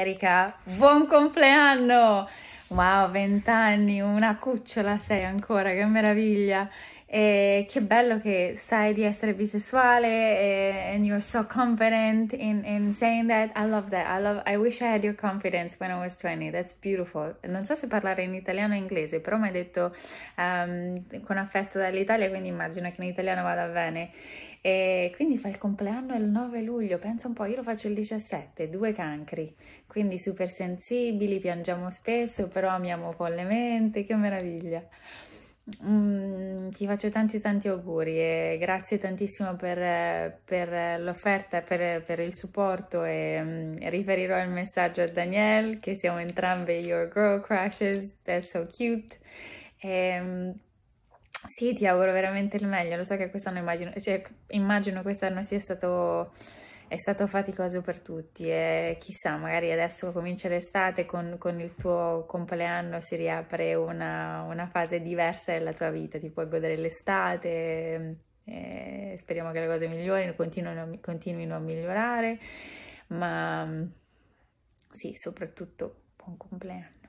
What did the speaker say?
Erika, buon compleanno! Wow, vent'anni, una cucciola sei ancora, che meraviglia! E che bello che sai di essere bisessuale e you're so confident in, in, saying that. I love that. I, love, I wish I had your confidence when I was 20. That's beautiful. Non so se parlare in italiano o inglese, però mi hai detto um, con affetto dall'Italia, quindi immagino che in italiano vada bene. E quindi fa il compleanno il 9 luglio, pensa un po', io lo faccio il 17, due cancri, quindi super sensibili, piangiamo spesso, però amiamo follemente, che meraviglia. Mm, ti faccio tanti tanti auguri e grazie tantissimo per, per l'offerta, per, per, il supporto e um, riferirò il messaggio a Danielle che siamo entrambe your girl crushes, that's so cute. E, um, sì, ti auguro veramente il meglio, lo so che quest'anno immagino, cioè, immagino quest'anno sia stato è stato faticoso per tutti e chissà, magari adesso comincia l'estate con, con il tuo compleanno si riapre una, una, fase diversa della tua vita, ti puoi godere l'estate, eh, speriamo che le cose migliorino, continuino, continuino a migliorare, ma sì, soprattutto buon compleanno.